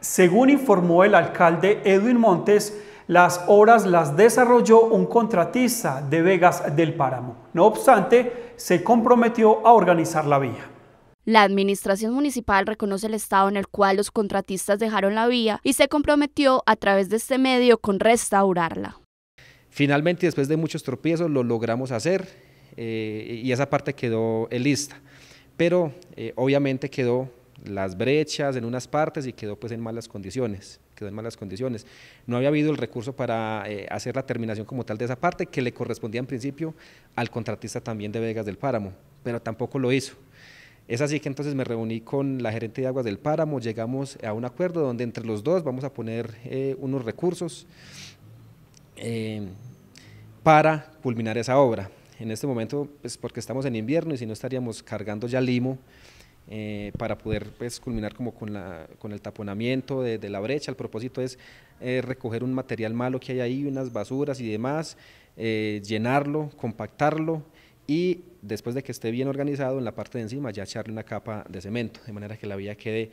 Según informó el alcalde Edwin Montes, las obras las desarrolló un contratista de Vegas del Páramo. No obstante, se comprometió a organizar la vía. La administración municipal reconoce el estado en el cual los contratistas dejaron la vía y se comprometió a través de este medio con restaurarla. Finalmente, después de muchos tropiezos, lo logramos hacer eh, y esa parte quedó lista, pero eh, obviamente quedó las brechas en unas partes y quedó pues en malas condiciones, quedó en malas condiciones. No había habido el recurso para eh, hacer la terminación como tal de esa parte que le correspondía en principio al contratista también de Vegas del Páramo, pero tampoco lo hizo. Es así que entonces me reuní con la gerente de aguas del Páramo, llegamos a un acuerdo donde entre los dos vamos a poner eh, unos recursos eh, para culminar esa obra. En este momento, es pues, porque estamos en invierno y si no estaríamos cargando ya limo eh, para poder pues, culminar como con, el taponamiento de, la brecha. El propósito es eh, recoger un material malo que hay ahí, unas basuras y demás, eh, llenarlo, compactarlo y después de que esté bien organizado en la parte de encima ya echarle una capa de cemento, de manera que la vía quede,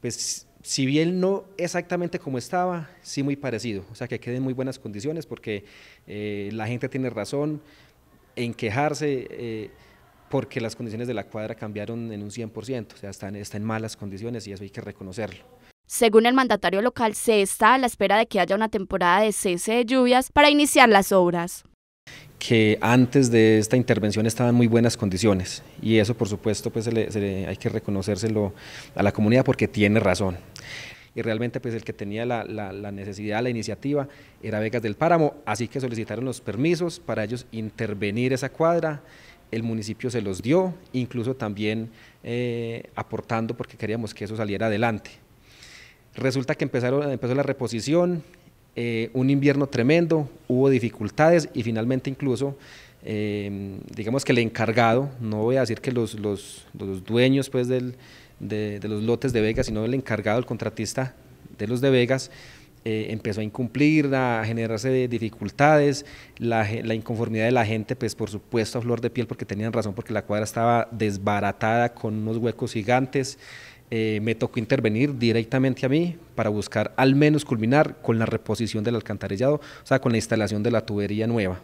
pues si bien no exactamente como estaba, sí muy parecido, o sea que quede en muy buenas condiciones porque la gente tiene razón en quejarse porque las condiciones de la cuadra cambiaron en un 100%, o sea, está en, está en malas condiciones y eso hay que reconocerlo. Según el mandatario local, se está a la espera de que haya una temporada de cese de lluvias para iniciar las obras. Que antes de esta intervención estaban muy buenas condiciones y eso por supuesto pues hay que reconocérselo a la comunidad porque tiene razón. Y realmente pues el que tenía la, la necesidad, la iniciativa era Vegas del Páramo, así que solicitaron los permisos para ellos intervenir esa cuadra el municipio se los dio, incluso también eh, aportando porque queríamos que eso saliera adelante. Resulta que empezaron, empezó la reposición, eh, un invierno tremendo, hubo dificultades y finalmente incluso, eh, digamos que el encargado, no voy a decir que los, los, dueños pues de, de, los lotes de Vegas, sino el encargado, el contratista de los de Vegas, eh, empezó a incumplir, a generarse dificultades, la, inconformidad de la gente, pues por supuesto a flor de piel, porque tenían razón, porque la cuadra estaba desbaratada con unos huecos gigantes. Eh, me tocó intervenir directamente a mí para buscar al menos culminar con la reposición del alcantarillado, o sea, con la instalación de la tubería nueva.